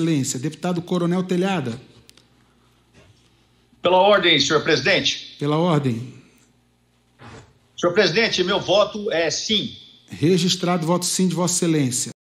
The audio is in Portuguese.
Excelência, deputado Coronel Telhada. Pela ordem, senhor presidente. Pela ordem. Senhor presidente, meu voto é sim. Registrado voto sim de Vossa Excelência.